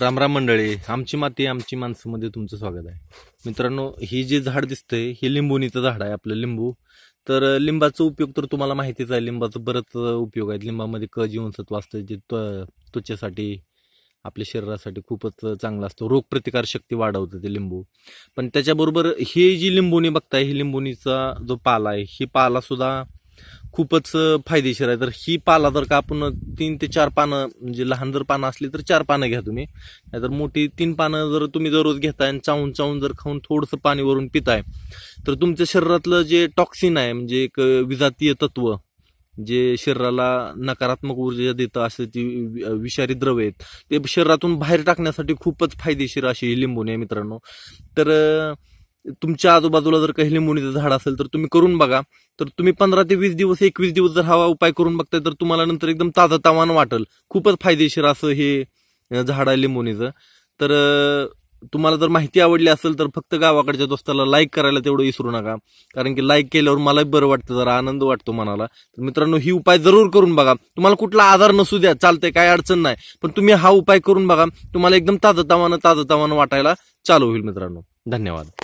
रामराम मंडळी आमची माती आमची माणसामध्ये तुमचं स्वागत आहे मित्रांनो ही जी झाड दिसतंय हे लिंबूनीचं झाड आहे आपलं लिंबू तर लिंबाचा उपयोग तर तुम्हाला माहितीच आहे लिंबाचा बरंच उपयोग आहे लिंबामध्ये क जीवनसत्व असतं जे त्वचेसाठी आपल्या शरीरासाठी खूपच चांगला असतो रोगप्रतिकार शक्ती वाढवतं ते लिंबू पण त्याच्याबरोबर ही जी लिंबोणी बघताय ही लिंबोणीचा जो पाला आहे ही पाला सुद्धा खूपच फायदेशीर आहे तर ही पाला जर का आपण तीन ते चार पानं म्हणजे लहान जर पानं असली तर चार पानं घ्या तुम्ही नाहीतर मोठी तीन पानं जर तुम्ही दररोज घेताय आणि चावून चावून जर खाऊन थोडंसं पाणी वरून पिताय तर तुमच्या शरीरातलं जे टॉक्सिन आहे म्हणजे एक विजातीय तत्व जे शरीराला नकारात्मक ऊर्जा देतं असं ती विषारी द्रव आहेत ते शरीरातून बाहेर टाकण्यासाठी खूपच फायदेशीर अशी ही लिंबून आहे मित्रांनो तर तुमच्या आजूबाजूला जर काही लिंबोणीचं झाड असेल तर तुम्ही करून बघा तर तुम्ही पंधरा ते वीस दिवस एकवीस दिवस जर हवा उपाय करून बघताय तर तुम्हाला नंतर एकदम ताजा तावान वाटेल खूपच फायदेशीर असं हे झाड आहे लिंबोणीचं तर तुम्हाला जर माहिती आवडली असेल तर फक्त गावाकडच्या दोस्ताला लाईक करायला तेवढं विसरू नका कारण की लाईक केल्यावर मलाही बरं वाटतं जरा आनंद वाटतो मनाला तर मित्रांनो ही उपाय जरूर करून बघा तुम्हाला कुठला आधार नसू द्या चालतंय काय अडचण नाही पण तुम्ही हा उपाय करून बघा तुम्हाला एकदम ताजं तावानं ताजं वाटायला चालू होईल मित्रांनो धन्यवाद